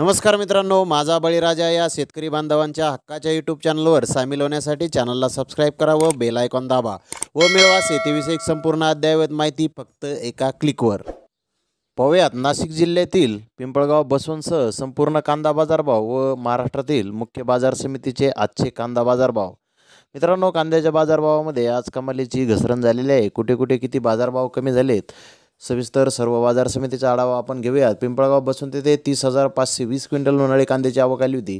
नमस्कार मित्रांनो माझा बळीराजा या शेतकरी बांधवांच्या हक्काच्या यूट्यूब चॅनलवर सामील होण्यासाठी चॅनलला सबस्क्राईब करा व बेल आयकॉन दाबा व मिळवा शेतीविषयक संपूर्ण अद्ययावत माहिती फक्त एका क्लिकवर पाहूयात नाशिक जिल्ह्यातील पिंपळगाव बसवंतसह संपूर्ण कांदा बाजारभाव व महाराष्ट्रातील मुख्य बाजार समितीचे आजचे कांदा बाजारभाव मित्रांनो कांद्याच्या बाजारभावामध्ये आज कमालीची घसरण झालेली आहे कुठे कुठे किती बाजारभाव कमी झालेत सविस्तर सर्व बाजार समितीचा आढावा आपण घेऊयात पिंपळगाव बसून ते तीस हजार पाचशे वीस क्विंटल उन्हाळी कांद्याची आवक आली होती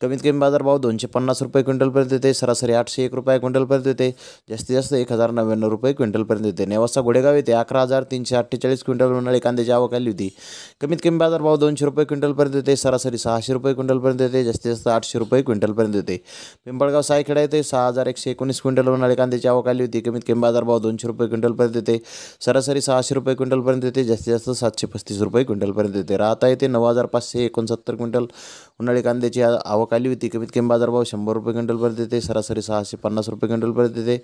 कमीत कमी बाजारभाव दोनशे पन्नास रुपये क्विंटलपर्यंत येते सरासरी आठशे एक रुपये क्विंटलपर्यंत येते जास्तीत जास्त एक हजार नव्याण्णव रुपये क्विंटलपर्यंत येते नेवासा गोडेगाव येते अकरा हजार तीनशे अठ्ठेचाळीस क्विंटल उन्हाळी कांद्याची आवक आली होती कमीत कमी बाजारभाव दोनशे रुपये क्विंटलपर्यंत येते सरासरी सहाशे रुपये क्विंटलपर्यंत येते जास्तीत जास्त आठशे रुपये क्विंटलपर्यंत येते पिंपळगाव सायखेडा येते सहा हजार एकशे एकोणीस क्विंटल उन्हाळी कांद्याची आवक आली होती कमीत कमी बाजारभाव दोनशे रुपये क्विंटलपर्यंत येते सरासरी सहाशे रुपये क्विंटलपर्यंत येते जास्तीत जास्त सातशे पस्तीस रुपये क्विंटलपर्यंत येते राहता येते नऊ हजार पाचशे एकोणसत्तर क्विंटल उन्हाळी कांद्याची आवक आली होती कमीत कमी बाजारभाव शंभर रुपये क्विंटल क्विंटलपर्यंत येते सरासरी सहाशे पन्नास रुपये पर्यंत येते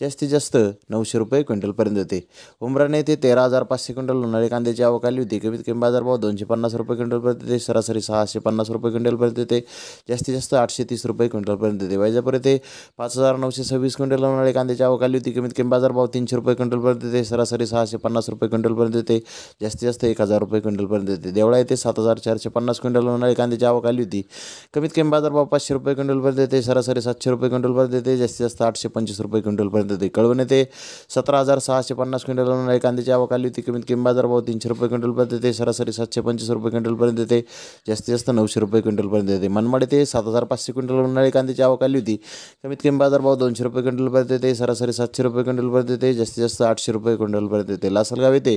जास्तीत जास्त नऊशे रुपये क्विंटलपर्यंत येते उमराने येते तेरा हजार पाचशे क्विंटल उन्हाळी कांद्याची आवक आली होती कमीत कमी बाजारभाव दोनशे पन्नास रुपये क्विंटलपर्यंत येते सरासरी सहाशे पन्नास रुपये क्विंटलपर्यंत येते जास्तीत जास्त आठशे तीस रुपये क्विंटलपर्यंत येते वैजापूर येथे पाच हजार नऊशे सव्वीस क्विंटल उन्हाळी कांद्याची आवक आली होती कमीत कमी बाजारभाव तीनशे रुपये क्विंटल क्विंटलपर्यंत येते सरासरी सहाशे पन्नास रुपये क्विंटल क्विंटलपर्यंत येते जास्तीत जास्त एक हजार रुपये क्विंटलपर्यंत येते देवळा येथे सात हजार चारशे पन्नास क्विंटल होणारी कांद्याची आवक आली होती कमीत कमी बाजारभाव पाचशे रुपये क्विंटलपर्यंत येते सरासरी सातशे रुपये क्विंटलपर्यंत येते जास्तीत जास्त आठशे पंचवीस रुपये क्विंटलपर्यंत येते कळवण येते सतरा हजार सहाशे पन्नास क्विंटल होणारी कांद्याची आवक आली होती कमीत कमी भाव तीनशे रुपये क्विंटलपर्यंत येते सरासरी सातशे पंचवीस रुपये क्विंटलपर्यंत येते जास्तीत जास्त नऊशे रुपये क्विंटलपर्यंत येते मनमाड येते सात हजार पाचशे क्विंटल होणारी कांद्याची आवक आली होती कमीत कमी भाव दोनशे रुपये क्विंटलपर्यंत येते सरासरी सातशे रुपये क्विंटलपर्यंत येते जास्तीत जास्त आठशे रुपये क्विंटलपर्यंत येते लासलगाव येते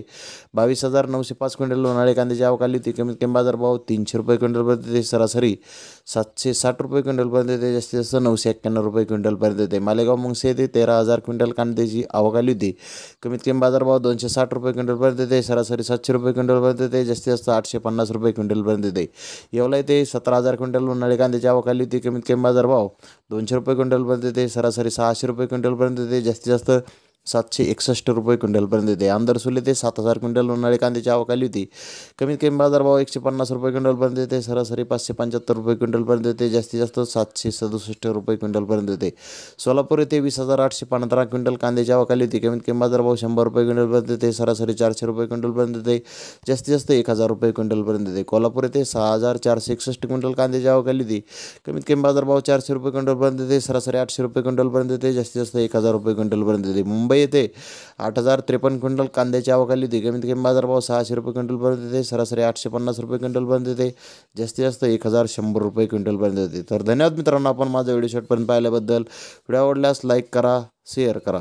बावीस हजार नऊशे पाच क्विंटल उन्हाळे कांद्याची आवक आली होती कमीत कमी बाजारभाव तीनशे रुपये क्विंटलपर्यंत ते सरासरी सातशे साठ रुपये क्विंटलपर्यंत ते जास्तीत जास्त नऊशे एक्क्याण्णव रुपये क्विंटलपर्यंत ते मालेगाव मुंगसे येथे तेरा हजार क्विंटल कांद्याची आवक आली होती कमीत कमी बाजारभाव दोनशे साठ रुपये क्विंटलपर्यंत ते सरासरी सातशे रुपये क्विंटलपर्यंत ते जास्तीत जास्त आठशे पन्नास रुपये क्विंटलपर्यंत ते येवला येथे सतरा हजार क्विंटल उन्हाळे कांद्याची आवक आली होती कमीत कमी बाजारभाव दोनशे रुपये क्विंटलपर्यंत ते सरासरी सहाशे रुपये क्विंटलपर्यंत ते जास्तीत जास्त सातशे एकसष्ट रुपये क्विंटलपर्यंत येते सुले ते सात हजार क्विंटल उन्हाळी कांद्याची आवक आली होती कमीत कमी बाजारभाव एकशे पन्नास रुपये क्विंटलपर्यंत येते सरासरी पाचशे पंच्याहत्तर रुपये क्विंटलपर्यंत येते जास्तीत जास्त सातशे सदुसष्ट रुपये क्विंटलपर्यंत येते सोलापूर येथे वीस हजार आठशे पंधरा क्विंटल कांद्याची आवक आली होती कमीत कमी बाजारभाव शंभर रुपये क्विंटलपर्यंत येते सरासरी चारशे रुपये क्विंटलपर्यंत येते जास्तीत जास्त एक हजार रुपये क्विंटलपर्यंत येते कोल्हापूर येथे सहा हजार चारशे एकसष्ट क्विंटल कांद्याची आवक आली होती कमीत कमी बाजारभाव चारशे रुपये क्विंटलपर्यंत येते सरासरी आठशे रुपये क्विंटलपर्यंत येते जास्तीत जास्त एक हजार रुपये क्विंटलपर्यंत येते मुंबई येते आठ हजार त्रेपन्न क्विंटल कांद्याच्या आवाखाली दिगमित होती कमीत कमी बाजारभाव सहाशे रुपये क्विंटलपर्यंत येते सरासरी आठशे पन्नास रुपये क्विंटलपर्यंत येते जास्तीत जास्त एक हजार शंभर रुपये क्विंटलपर्यंत येते तर धन्यवाद मित्रांनो आपण माझा व्हिडिओ शॉटपर्यंत पाहिल्याबद्दल व्हिडिओ आवडल्यास लाईक करा शेअर करा